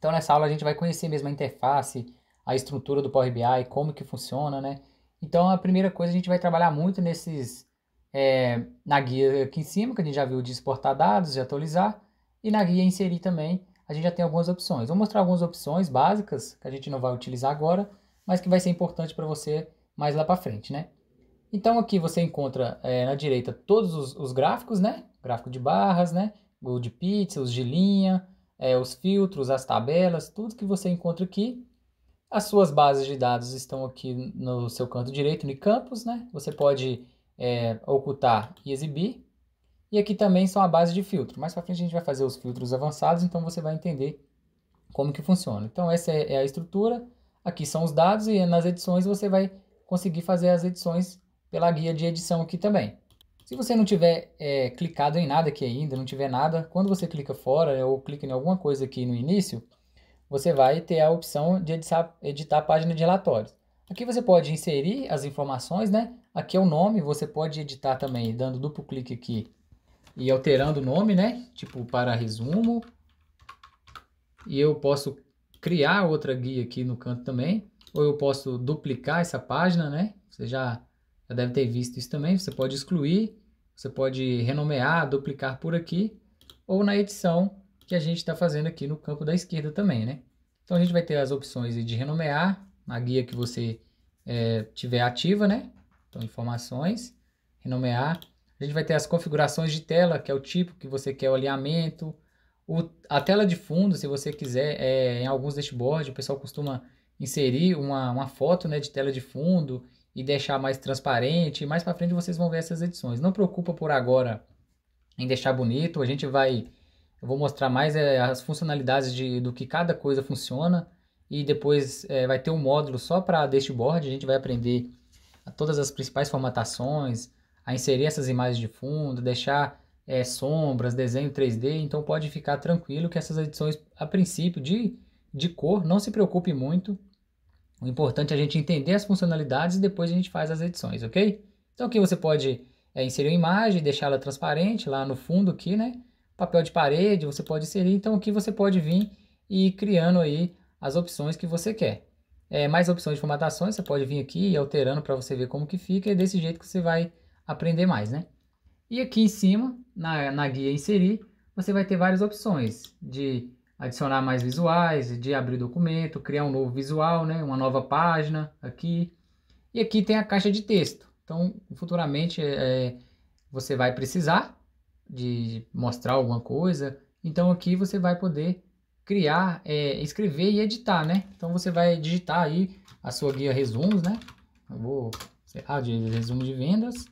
Então nessa aula a gente vai conhecer mesmo a interface, a estrutura do Power BI, como que funciona, né? Então a primeira coisa a gente vai trabalhar muito nesses é, na guia aqui em cima que a gente já viu de exportar dados e atualizar e na guia inserir também a gente já tem algumas opções. Vou mostrar algumas opções básicas que a gente não vai utilizar agora, mas que vai ser importante para você mais lá para frente, né? Então aqui você encontra é, na direita todos os, os, gráficos, né? Gráfico de barras, né? O de pixels, de linha, é, os filtros, as tabelas, tudo que você encontra aqui. As suas bases de dados estão aqui no seu canto direito, no campus, né? Você pode é, ocultar e exibir. E aqui também são a base de filtro. Mais para frente a gente vai fazer os filtros avançados, então você vai entender como que funciona. Então essa é, é a estrutura, aqui são os dados e nas edições você vai conseguir fazer as edições pela guia de edição aqui também. Se você não tiver é, clicado em nada aqui ainda, não tiver nada, quando você clica fora né, ou clica em alguma coisa aqui no início, você vai ter a opção de editar, editar a página de relatórios. Aqui você pode inserir as informações, né? Aqui é o nome, você pode editar também dando duplo clique aqui e alterando o nome, né? Tipo para resumo. E eu posso criar outra guia aqui no canto também, ou eu posso duplicar essa página, né? Você já, já deve ter visto isso também. Você pode excluir você pode renomear, duplicar por aqui, ou na edição que a gente está fazendo aqui no campo da esquerda também, né? Então a gente vai ter as opções de renomear, na guia que você é, tiver ativa, né? Então informações, renomear. A gente vai ter as configurações de tela, que é o tipo que você quer o alinhamento, o, a tela de fundo, se você quiser, é, em alguns dashboards, o pessoal costuma inserir uma, uma foto né, de tela de fundo e deixar mais transparente. Mais para frente vocês vão ver essas edições. Não preocupa por agora em deixar bonito. A gente vai, eu vou mostrar mais é, as funcionalidades de, do que cada coisa funciona e depois é, vai ter um módulo só para dashboard. A gente vai aprender todas as principais formatações, a inserir essas imagens de fundo, deixar é, sombras, desenho 3D. Então pode ficar tranquilo que essas edições a princípio de de cor, não se preocupe muito, o importante é a gente entender as funcionalidades e depois a gente faz as edições, ok? Então aqui você pode é, inserir uma imagem, deixá-la transparente lá no fundo aqui, né? Papel de parede, você pode inserir. Então aqui você pode vir e ir criando aí as opções que você quer. É, mais opções de formatações, você pode vir aqui e alterando para você ver como que fica. É desse jeito que você vai aprender mais, né? E aqui em cima, na, na guia inserir, você vai ter várias opções de adicionar mais visuais, de abrir o documento, criar um novo visual, né, uma nova página aqui. E aqui tem a caixa de texto. Então, futuramente é, é, você vai precisar de mostrar alguma coisa. Então, aqui você vai poder criar, é, escrever e editar, né? Então, você vai digitar aí a sua guia resumos, né? Eu vou, sei lá, de resumo de vendas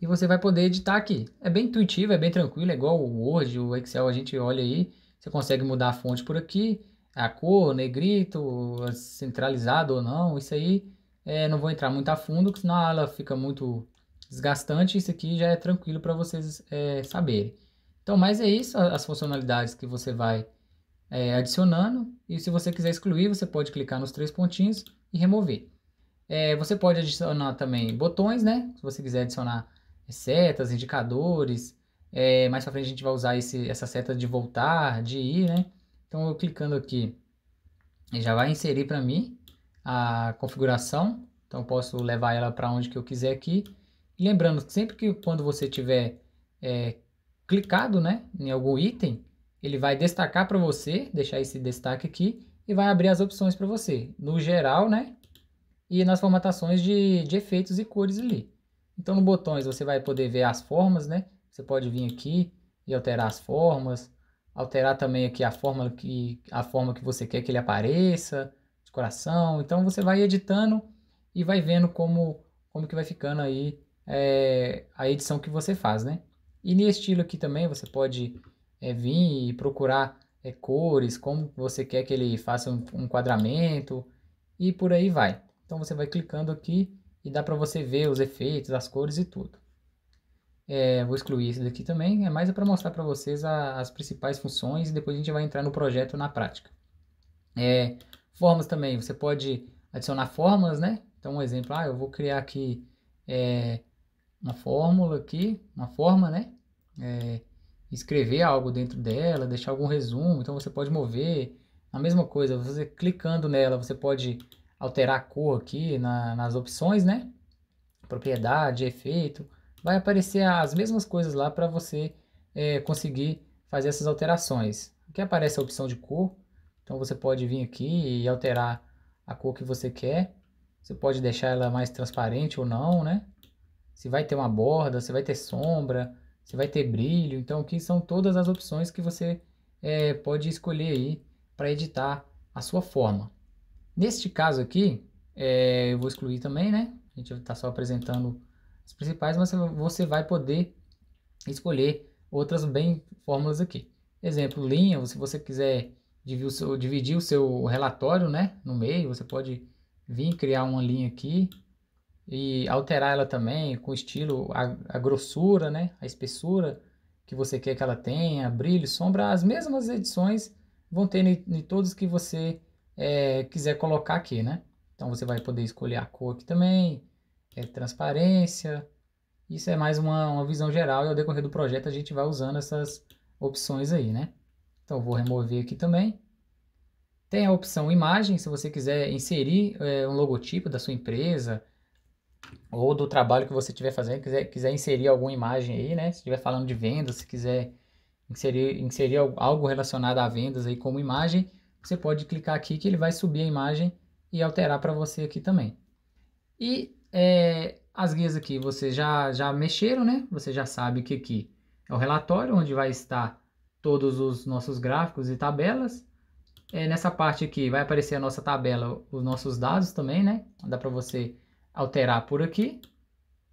e você vai poder editar aqui. É bem intuitivo, é bem tranquilo, é igual o Word, o Excel, a gente olha aí, você consegue mudar a fonte por aqui, a cor, negrito, centralizado ou não, isso aí é, não vou entrar muito a fundo, senão a aula fica muito desgastante, isso aqui já é tranquilo para vocês é, saberem. Então, mas é isso, as funcionalidades que você vai é, adicionando, e se você quiser excluir, você pode clicar nos três pontinhos e remover. É, você pode adicionar também botões, né? Se você quiser adicionar setas, indicadores. É, mais para frente a gente vai usar esse, essa seta de voltar, de ir, né? Então, eu clicando aqui, ele já vai inserir para mim a configuração. Então, eu posso levar ela para onde que eu quiser aqui. E lembrando, sempre que quando você tiver é, clicado né, em algum item, ele vai destacar para você, deixar esse destaque aqui, e vai abrir as opções para você, no geral, né? E nas formatações de, de efeitos e cores ali. Então, no botões você vai poder ver as formas, né? Você pode vir aqui e alterar as formas, alterar também aqui a forma que, a forma que você quer que ele apareça, de coração. Então, você vai editando e vai vendo como, como que vai ficando aí é, a edição que você faz, né? E nesse estilo aqui também você pode é, vir e procurar é, cores, como você quer que ele faça um, um enquadramento e por aí vai. Então, você vai clicando aqui e dá para você ver os efeitos, as cores e tudo. É, vou excluir isso daqui também, é mais para mostrar para vocês a, as principais funções e depois a gente vai entrar no projeto na prática. É, formas também, você pode adicionar formas, né? Então um exemplo, ah, eu vou criar aqui é, uma fórmula aqui, uma forma, né? É, escrever algo dentro dela, deixar algum resumo, então você pode mover. A mesma coisa, você clicando nela, você pode alterar a cor aqui na, nas opções, né? Propriedade, efeito, vai aparecer as mesmas coisas lá para você é, conseguir fazer essas alterações. Aqui aparece a opção de cor, então você pode vir aqui e alterar a cor que você quer. Você pode deixar ela mais transparente ou não, né? Se vai ter uma borda, se vai ter sombra, se vai ter brilho. Então aqui são todas as opções que você é, pode escolher aí para editar a sua forma. Neste caso aqui, é, eu vou excluir também, né? A gente está só apresentando as principais, mas você vai poder escolher outras bem fórmulas aqui. Exemplo, linha, se você quiser dividir o seu, relatório né, no meio, você pode vir criar uma linha aqui e alterar ela também com estilo, a, a grossura, né, a espessura que você quer que ela tenha, brilho, sombra, as mesmas edições vão ter em todos que você é, quiser colocar aqui, né? Então você vai poder escolher a cor aqui também, é, transparência. Isso é mais uma, uma visão geral e ao decorrer do projeto a gente vai usando essas opções aí, né? Então vou remover aqui também. Tem a opção imagem, se você quiser inserir é, um logotipo da sua empresa ou do trabalho que você estiver fazendo, quiser, quiser inserir alguma imagem aí, né? Se estiver falando de vendas, se quiser inserir, inserir algo relacionado a vendas aí como imagem, você pode clicar aqui que ele vai subir a imagem e alterar para você aqui também. E é, as guias aqui vocês já, já mexeram, né? Você já sabe que aqui é o relatório onde vai estar todos os nossos gráficos e tabelas. É, nessa parte aqui vai aparecer a nossa tabela, os nossos dados também, né? Dá para você alterar por aqui.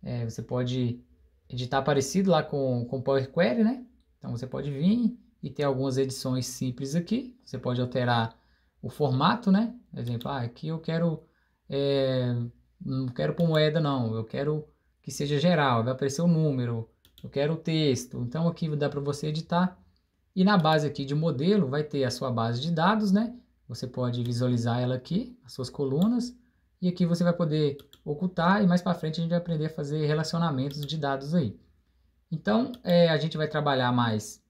É, você pode editar parecido lá com o Power Query, né? Então você pode vir e tem algumas edições simples aqui. Você pode alterar o formato, né? Por exemplo, ah, aqui eu quero... É, não quero por moeda, não. Eu quero que seja geral. Vai aparecer o número. Eu quero o texto. Então, aqui dá para você editar. E na base aqui de modelo, vai ter a sua base de dados, né? Você pode visualizar ela aqui, as suas colunas. E aqui você vai poder ocultar e mais para frente a gente vai aprender a fazer relacionamentos de dados aí. Então, é, a gente vai trabalhar mais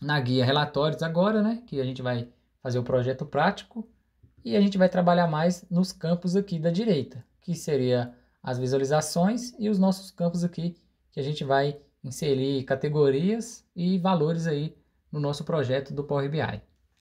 na guia relatórios agora, né? Que a gente vai fazer o projeto prático e a gente vai trabalhar mais nos campos aqui da direita, que seria as visualizações e os nossos campos aqui que a gente vai inserir categorias e valores aí no nosso projeto do Power BI.